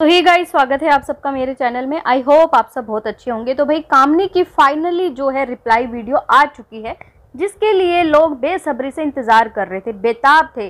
तो ही गाइस स्वागत है आप सबका मेरे चैनल में आई होप आप सब बहुत अच्छे होंगे तो भाई कामनी की फाइनली जो है रिप्लाई वीडियो आ चुकी है जिसके लिए लोग बेसब्री से इंतज़ार कर रहे थे बेताब थे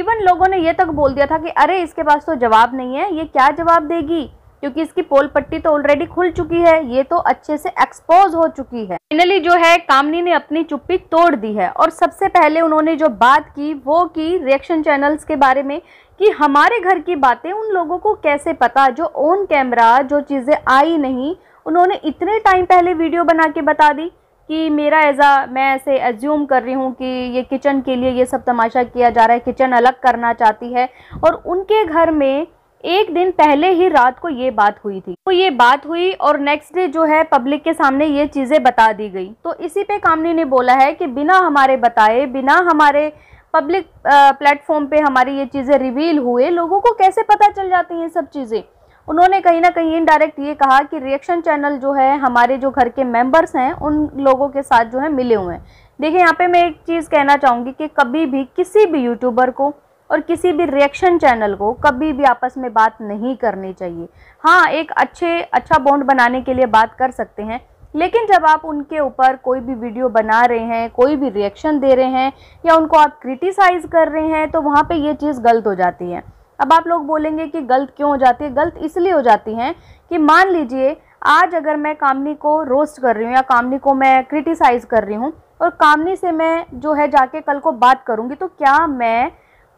इवन लोगों ने ये तक बोल दिया था कि अरे इसके पास तो जवाब नहीं है ये क्या जवाब देगी क्योंकि इसकी पोल पट्टी तो ऑलरेडी खुल चुकी है ये तो अच्छे से एक्सपोज हो चुकी है फाइनली जो है कामनी ने अपनी चुप्पी तोड़ दी है और सबसे पहले उन्होंने जो बात की वो की रिएक्शन चैनल्स के बारे में कि हमारे घर की बातें उन लोगों को कैसे पता जो ऑन कैमरा जो चीज़ें आई नहीं उन्होंने इतने टाइम पहले वीडियो बना के बता दी कि मेरा ऐसा मैं ऐसे एज्यूम कर रही हूँ कि ये किचन के लिए ये सब तमाशा किया जा रहा है किचन अलग करना चाहती है और उनके घर में एक दिन पहले ही रात को ये बात हुई थी तो ये बात हुई और नेक्स्ट डे जो है पब्लिक के सामने ये चीज़ें बता दी गई तो इसी पे कामनी ने बोला है कि बिना हमारे बताए बिना हमारे पब्लिक प्लेटफॉर्म पे हमारी ये चीज़ें रिवील हुए लोगों को कैसे पता चल जाती हैं सब चीज़ें उन्होंने कहीं ना कहीं इनडायरेक्ट ये कहा कि रिएक्शन चैनल जो है हमारे जो घर के मेंबर्स हैं उन लोगों के साथ जो है मिले हुए हैं देखिए यहाँ पे मैं एक चीज़ कहना चाहूँगी कि कभी भी किसी भी यूट्यूबर को और किसी भी रिएक्शन चैनल को कभी भी आपस में बात नहीं करनी चाहिए हाँ एक अच्छे अच्छा बॉन्ड बनाने के लिए बात कर सकते हैं लेकिन जब आप उनके ऊपर कोई भी वीडियो बना रहे हैं कोई भी रिएक्शन दे रहे हैं या उनको आप क्रिटिसाइज़ कर रहे हैं तो वहाँ पर ये चीज़ गलत हो जाती है अब आप लोग बोलेंगे कि गलत क्यों हो जाती है गलत इसलिए हो जाती हैं कि मान लीजिए आज अगर मैं कामनी को रोस्ट कर रही हूँ या कामनी को मैं क्रिटिसाइज़ कर रही हूँ और कामनी से मैं जो है जाके कल को बात करूँगी तो क्या मैं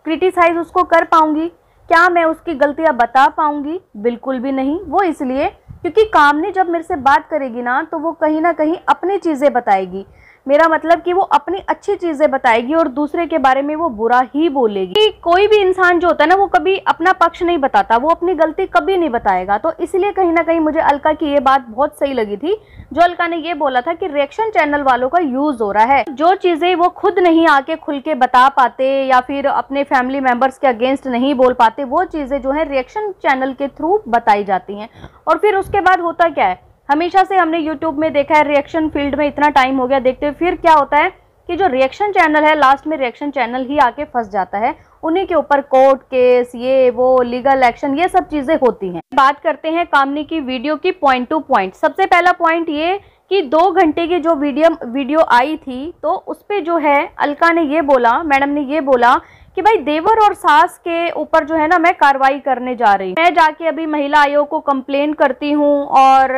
क्रिटिसाइज उसको कर पाऊंगी क्या मैं उसकी गलतियाँ बता पाऊंगी बिल्कुल भी नहीं वो इसलिए क्योंकि कामनी जब मेरे से बात करेगी ना तो वो कहीं ना कहीं अपनी चीज़ें बताएगी मेरा मतलब कि वो अपनी अच्छी चीज़ें बताएगी और दूसरे के बारे में वो बुरा ही बोलेगी कोई भी इंसान जो होता है ना वो कभी अपना पक्ष नहीं बताता वो अपनी गलती कभी नहीं बताएगा तो इसलिए कहीं ना कहीं मुझे अलका की ये बात बहुत सही लगी थी जो अलका ने ये बोला था कि रिएक्शन चैनल वालों का यूज़ हो रहा है जो चीज़ें वो खुद नहीं आके खुल के बता पाते या फिर अपने फैमिली मेम्बर्स के अगेंस्ट नहीं बोल पाते वो चीज़ें जो है रिएक्शन चैनल के थ्रू बताई जाती हैं और फिर उसके बाद होता क्या है हमेशा से हमने यूट्यूब में देखा है रिएक्शन फील्ड में इतना टाइम हो गया देखते हुए फिर क्या होता है कि जो रिएक्शन चैनल है लास्ट में रिएक्शन चैनल ही आके फंस जाता है उन्हीं के ऊपर कोर्ट केस ये वो लीगल एक्शन ये सब चीज़ें होती हैं बात करते हैं कामनी की वीडियो की पॉइंट टू पॉइंट सबसे पहला पॉइंट ये कि दो घंटे की जो वीडियो वीडियो आई थी तो उस पर जो है अलका ने ये बोला मैडम ने ये बोला कि भाई देवर और सास के ऊपर जो है ना मैं कार्रवाई करने जा रही मैं जाके अभी महिला आयोग को कंप्लेन करती हूँ और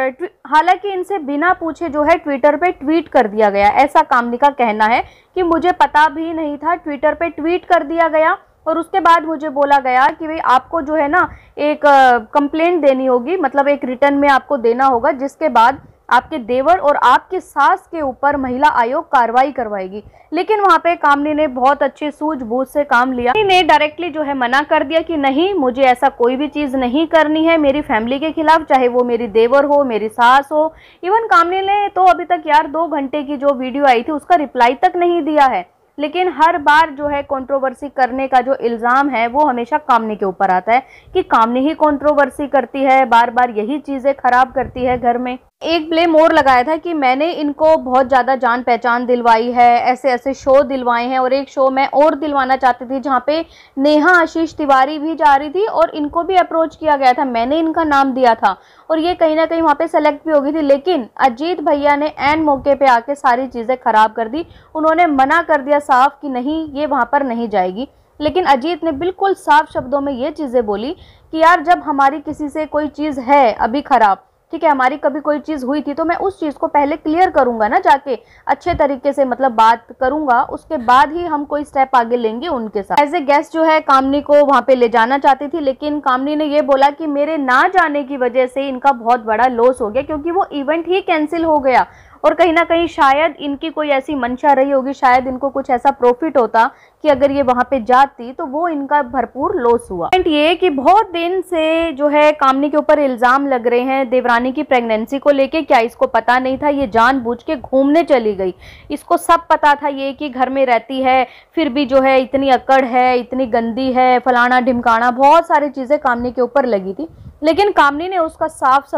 हालांकि इनसे बिना पूछे जो है ट्विटर पे ट्वीट कर दिया गया ऐसा कामली का कहना है कि मुझे पता भी नहीं था ट्विटर पे ट्वीट कर दिया गया और उसके बाद मुझे बोला गया कि भाई आपको जो है ना एक कंप्लेंट देनी होगी मतलब एक रिटर्न में आपको देना होगा जिसके बाद आपके देवर और आपके सास के ऊपर महिला आयोग कार्रवाई करवाएगी लेकिन वहाँ पे कामनी ने बहुत अच्छे सूझबूझ से काम लिया ने डायरेक्टली जो है मना कर दिया कि नहीं मुझे ऐसा कोई भी चीज़ नहीं करनी है मेरी फैमिली के खिलाफ चाहे वो मेरी देवर हो मेरी सास हो इवन कामनी ने तो अभी तक यार दो घंटे की जो वीडियो आई थी उसका रिप्लाई तक नहीं दिया है लेकिन हर बार जो है कंट्रोवर्सी करने का जो इल्ज़ाम है वो हमेशा कामने के ऊपर आता है कि कामने ही कंट्रोवर्सी करती है बार बार यही चीज़ें खराब करती है घर में एक ब्लेम और लगाया था कि मैंने इनको बहुत ज़्यादा जान पहचान दिलवाई है ऐसे ऐसे शो दिलवाए हैं और एक शो मैं और दिलवाना चाहती थी जहाँ पे नेहा आशीष तिवारी भी जा रही थी और इनको भी अप्रोच किया गया था मैंने इनका नाम दिया था और ये कहीं ना कहीं वहाँ पे सेलेक्ट भी हो गई थी लेकिन अजीत भैया ने एन मौके पर आके सारी चीज़ें खराब कर दी उन्होंने मना कर दिया साफ कि नहीं ये वहाँ पर नहीं जाएगी लेकिन अजीत ने बिल्कुल साफ शब्दों में ये चीज़ें बोली कि यार जब हमारी किसी से कोई चीज़ है अभी ख़राब ठीक है हमारी कभी कोई चीज़ हुई थी तो मैं उस चीज़ को पहले क्लियर करूँगा ना जाके अच्छे तरीके से मतलब बात करूँगा उसके बाद ही हम कोई स्टेप आगे लेंगे उनके साथ एज ए गेस्ट जो है कामनी को वहाँ पे ले जाना चाहती थी लेकिन कामनी ने ये बोला कि मेरे ना जाने की वजह से इनका बहुत बड़ा लॉस हो गया क्योंकि वो इवेंट ही कैंसिल हो गया और कहीं ना कहीं शायद इनकी कोई ऐसी मंशा रही होगी शायद इनको कुछ ऐसा प्रॉफिट होता कि अगर ये वहाँ पे जाती तो वो इनका भरपूर लॉस हुआ पॉइंट ये कि बहुत दिन से जो है कामनी के ऊपर इल्ज़ाम लग रहे हैं देवरानी की प्रेगनेंसी को लेके क्या इसको पता नहीं था ये जानबूझ के घूमने चली गई इसको सब पता था ये कि घर में रहती है फिर भी जो है इतनी अकड़ है इतनी गंदी है फलाना ढिमकाना बहुत सारी चीज़ें कामनी के ऊपर लगी थी लेकिन कामनी ने उसका साफ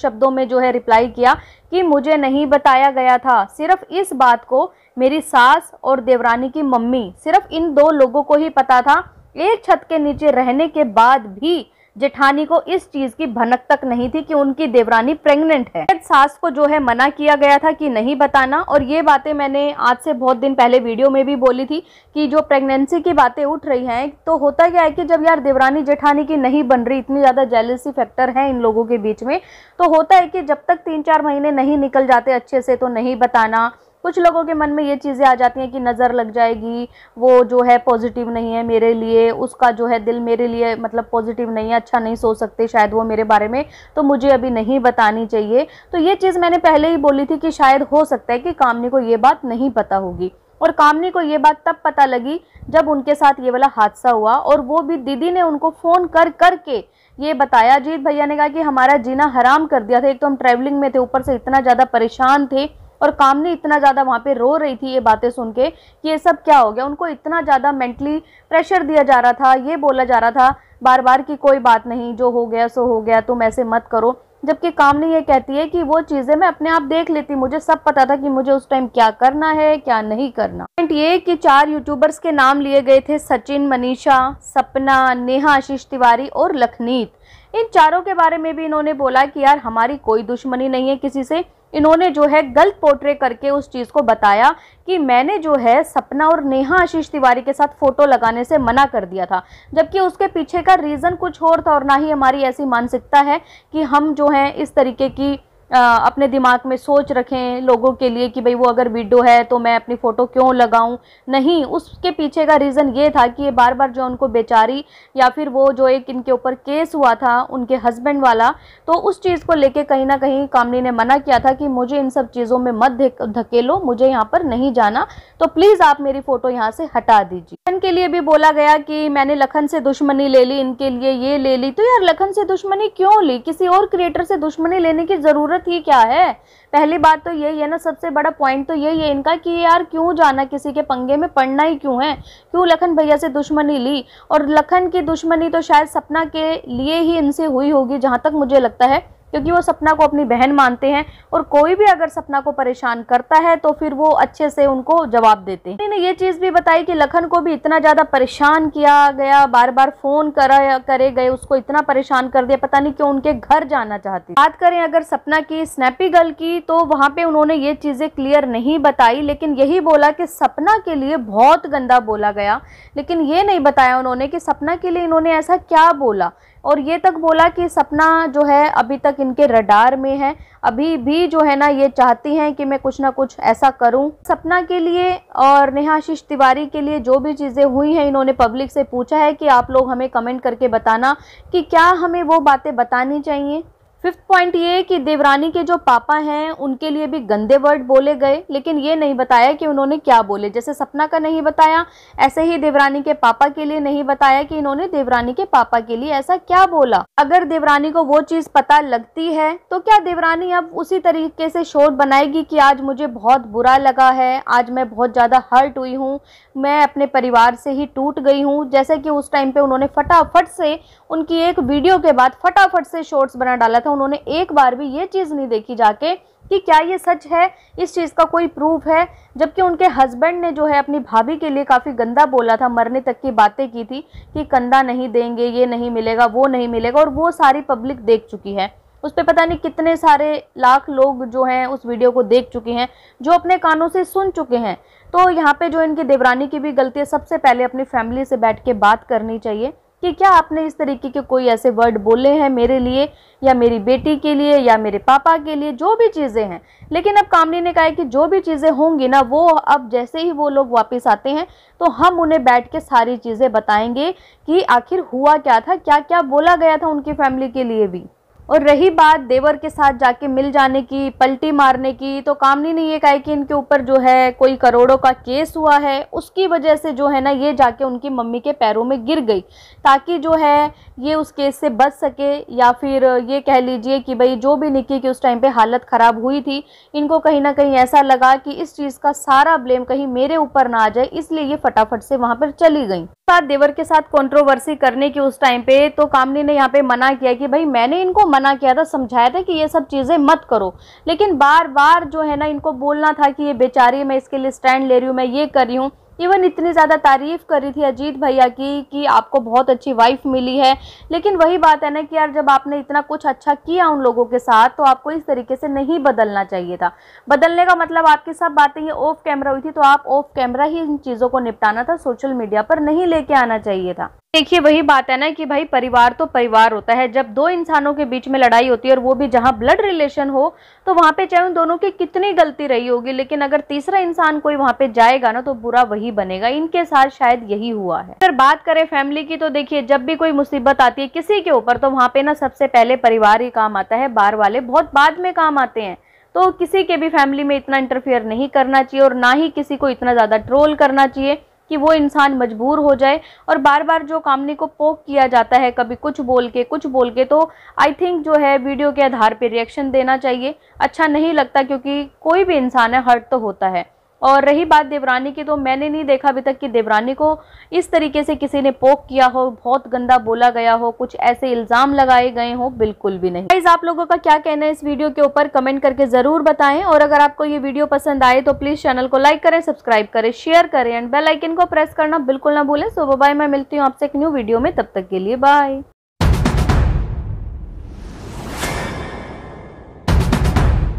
शब्दों में जो है रिप्लाई किया कि मुझे नहीं बताया गया था सिर्फ इस बात को मेरी सास और देवरानी की मम्मी सिर्फ इन दो लोगों को ही पता था एक छत के नीचे रहने के बाद भी जेठानी को इस चीज की भनक तक नहीं थी कि उनकी देवरानी प्रेग्नेंट है सास को जो है मना किया गया था कि नहीं बताना और ये बातें मैंने आज से बहुत दिन पहले वीडियो में भी बोली थी कि जो प्रेगनेंसी की बातें उठ रही हैं तो होता क्या है कि जब यार देवरानी जेठानी की नहीं बन रही इतनी ज़्यादा जेलसी फैक्टर है इन लोगों के बीच में तो होता है कि जब तक तीन चार महीने नहीं निकल जाते अच्छे से तो नहीं बताना कुछ लोगों के मन में ये चीज़ें आ जाती हैं कि नज़र लग जाएगी वो जो है पॉजिटिव नहीं है मेरे लिए उसका जो है दिल मेरे लिए मतलब पॉजिटिव नहीं है अच्छा नहीं सोच सकते शायद वो मेरे बारे में तो मुझे अभी नहीं बतानी चाहिए तो ये चीज़ मैंने पहले ही बोली थी कि शायद हो सकता है कि कामनी को ये बात नहीं पता होगी और कामनी को ये बात तब पता लगी जब उनके साथ ये वाला हादसा हुआ और वो भी दीदी ने उनको फ़ोन कर कर के ये बताया अजीत भैया ने कहा कि हमारा जीना हराम कर दिया था एक तो हम ट्रैवलिंग में थे ऊपर से इतना ज़्यादा परेशान थे और कामनी इतना ज़्यादा वहाँ पे रो रही थी ये बातें सुन के कि ये सब क्या हो गया उनको इतना ज़्यादा मेंटली प्रेशर दिया जा रहा था ये बोला जा रहा था बार बार कि कोई बात नहीं जो हो गया सो हो गया तुम ऐसे मत करो जबकि कामनी ये कहती है कि वो चीज़ें मैं अपने आप देख लेती मुझे सब पता था कि मुझे उस टाइम क्या करना है क्या नहीं करना पॉइंट ये कि चार यूट्यूबर्स के नाम लिए गए थे सचिन मनीषा सपना नेहा आशीष तिवारी और लखनीत इन चारों के बारे में भी इन्होंने बोला कि यार हमारी कोई दुश्मनी नहीं है किसी से इन्होंने जो है गलत पोर्ट्रे करके उस चीज़ को बताया कि मैंने जो है सपना और नेहा आशीष तिवारी के साथ फ़ोटो लगाने से मना कर दिया था जबकि उसके पीछे का रीज़न कुछ और था और ना ही हमारी ऐसी मानसिकता है कि हम जो हैं इस तरीके की अपने दिमाग में सोच रखें लोगों के लिए कि भाई वो अगर वीडियो है तो मैं अपनी फ़ोटो क्यों लगाऊं नहीं उसके पीछे का रीज़न ये था कि ये बार बार जो उनको बेचारी या फिर वो जो एक इनके ऊपर केस हुआ था उनके हस्बैंड वाला तो उस चीज़ को लेके कहीं ना कहीं कामनी ने मना किया था कि मुझे इन सब चीज़ों में मत धकेलो मुझे यहाँ पर नहीं जाना तो प्लीज़ आप मेरी फ़ोटो यहाँ से हटा दीजिए लखन के लिए भी बोला गया कि मैंने लखन से दुश्मनी ले ली इनके लिए ये ले ली तो यार लखन से दुश्मनी क्यों ली किसी और क्रिएटर से दुश्मनी लेने की ज़रूरत ज़रूरत ही क्या है पहली बात तो यही है ना सबसे बड़ा पॉइंट तो यही है इनका कि यार क्यों जाना किसी के पंगे में पढ़ना ही क्यों है क्यों लखन भैया से दुश्मनी ली और लखन की दुश्मनी तो शायद सपना के लिए ही इनसे हुई होगी जहाँ तक मुझे लगता है क्योंकि वो सपना को अपनी बहन मानते हैं और कोई भी अगर सपना को परेशान करता है तो फिर वो अच्छे से उनको जवाब देते हैं ये चीज़ भी बताई कि लखन को भी इतना ज़्यादा परेशान किया गया बार बार फ़ोन करा करे गए उसको इतना परेशान कर दिया पता नहीं क्यों उनके घर जाना चाहती बात करें अगर सपना की स्नैपी गर्ल की तो वहां पे उन्होंने ये चीज़ें क्लियर नहीं बताई लेकिन यही बोला कि सपना के लिए बहुत गंदा बोला गया लेकिन ये नहीं बताया उन्होंने कि सपना के लिए इन्होंने ऐसा क्या बोला और ये तक बोला कि सपना जो है अभी तक इनके रडार में है अभी भी जो है ना ये चाहती हैं कि मैं कुछ ना कुछ ऐसा करूं सपना के लिए और नेहाशीष तिवारी के लिए जो भी चीज़ें हुई हैं इन्होंने पब्लिक से पूछा है कि आप लोग हमें कमेंट करके बताना कि क्या हमें वो बातें बतानी चाहिए फिफ्थ पॉइंट ये कि देवरानी के जो पापा हैं उनके लिए भी गंदे वर्ड बोले गए लेकिन ये नहीं बताया कि उन्होंने क्या बोले जैसे सपना का नहीं बताया ऐसे ही देवरानी के पापा के लिए नहीं बताया कि इन्होंने देवरानी के पापा के लिए ऐसा क्या बोला अगर देवरानी को वो चीज़ पता लगती है तो क्या देवरानी अब उसी तरीके से शोर बनाएगी कि आज मुझे बहुत बुरा लगा है आज मैं बहुत ज़्यादा हर्ट हुई हूँ मैं अपने परिवार से ही टूट गई हूँ जैसे कि उस टाइम पर उन्होंने फटाफट से उनकी एक वीडियो के बाद फटाफट से शोर्ट्स बना डाला था तो उन्होंने एक बार भी ये चीज़ नहीं देखी जाके कि क्या ये सच है इस चीज़ का कोई प्रूफ है जबकि उनके हस्बैंड ने जो है अपनी भाभी के लिए काफ़ी गंदा बोला था मरने तक की बातें की थी कि कंधा नहीं देंगे ये नहीं मिलेगा वो नहीं मिलेगा और वो सारी पब्लिक देख चुकी है उस पर पता नहीं कितने सारे लाख लोग जो हैं उस वीडियो को देख चुके हैं जो अपने कानों से सुन चुके हैं तो यहाँ पे जो इनकी देवरानी की भी गलती है सबसे पहले अपनी फैमिली से बैठ के बात करनी चाहिए कि क्या आपने इस तरीके के कोई ऐसे वर्ड बोले हैं मेरे लिए या मेरी बेटी के लिए या मेरे पापा के लिए जो भी चीज़ें हैं लेकिन अब कामनी ने कहा है कि जो भी चीज़ें होंगी ना वो अब जैसे ही वो लोग वापस आते हैं तो हम उन्हें बैठ के सारी चीज़ें बताएंगे कि आखिर हुआ क्या था क्या क्या बोला गया था उनकी फैमिली के लिए भी और रही बात देवर के साथ जाके मिल जाने की पलटी मारने की तो कामनी ने ये कहा कि इनके ऊपर जो है कोई करोड़ों का केस हुआ है उसकी वजह से जो है ना ये जाके उनकी मम्मी के पैरों में गिर गई ताकि जो है ये उस केस से बच सके या फिर ये कह लीजिए कि भाई जो भी निक्की की उस टाइम पे हालत ख़राब हुई थी इनको कहीं ना कहीं ऐसा लगा कि इस चीज़ का सारा ब्लेम कहीं मेरे ऊपर ना आ जाए इसलिए ये फटाफट से वहाँ पर चली गई साथ देवर के साथ कंट्रोवर्सी करने की उस टाइम पे तो कामनी ने यहाँ पे मना किया कि भाई मैंने इनको मना किया था समझाया था कि ये सब चीज़ें मत करो लेकिन बार बार जो है ना इनको बोलना था कि ये बेचारी मैं इसके लिए स्टैंड ले रही हूँ मैं ये कर रही हूँ इवन इतनी ज़्यादा तारीफ़ करी थी अजीत भैया की कि आपको बहुत अच्छी वाइफ मिली है लेकिन वही बात है ना कि यार जब आपने इतना कुछ अच्छा किया उन लोगों के साथ तो आपको इस तरीके से नहीं बदलना चाहिए था बदलने का मतलब आपकी सब बातें ये ऑफ कैमरा हुई थी तो आप ऑफ कैमरा ही इन चीज़ों को निपटाना था सोशल मीडिया पर नहीं लेके आना चाहिए था देखिए वही बात है ना कि भाई परिवार तो परिवार होता है जब दो इंसानों के बीच में लड़ाई होती है और वो भी जहाँ ब्लड रिलेशन हो तो वहां पे चाहे उन दोनों की कितनी गलती रही होगी लेकिन अगर तीसरा इंसान कोई वहाँ पे जाएगा ना तो बुरा वही बनेगा इनके साथ शायद यही हुआ है अगर बात करें फैमिली की तो देखिए जब भी कोई मुसीबत आती है किसी के ऊपर तो वहाँ पे ना सबसे पहले परिवार ही काम आता है बार वाले बहुत बाद में काम आते हैं तो किसी के भी फैमिली में इतना इंटरफेयर नहीं करना चाहिए और ना ही किसी को इतना ज़्यादा ट्रोल करना चाहिए कि वो इंसान मजबूर हो जाए और बार बार जो कामनी को पोक किया जाता है कभी कुछ बोल के कुछ बोल के तो आई थिंक जो है वीडियो के आधार पर रिएक्शन देना चाहिए अच्छा नहीं लगता क्योंकि कोई भी इंसान है हर्ट तो होता है और रही बात देवरानी की तो मैंने नहीं देखा अभी तक कि देवरानी को इस तरीके से किसी ने पोक किया हो बहुत गंदा बोला गया हो कुछ ऐसे इल्ज़ाम लगाए गए हो बिल्कुल भी नहीं प्लीज आप लोगों का क्या कहना है इस वीडियो के ऊपर कमेंट करके ज़रूर बताएं और अगर आपको ये वीडियो पसंद आए तो प्लीज़ चैनल को लाइक करें सब्सक्राइब करें शेयर करें एंड बेलाइकन को प्रेस करना बिल्कुल ना भूलें सो बाय मैं मिलती हूँ आपसे एक न्यू वीडियो में तब तक के लिए बाय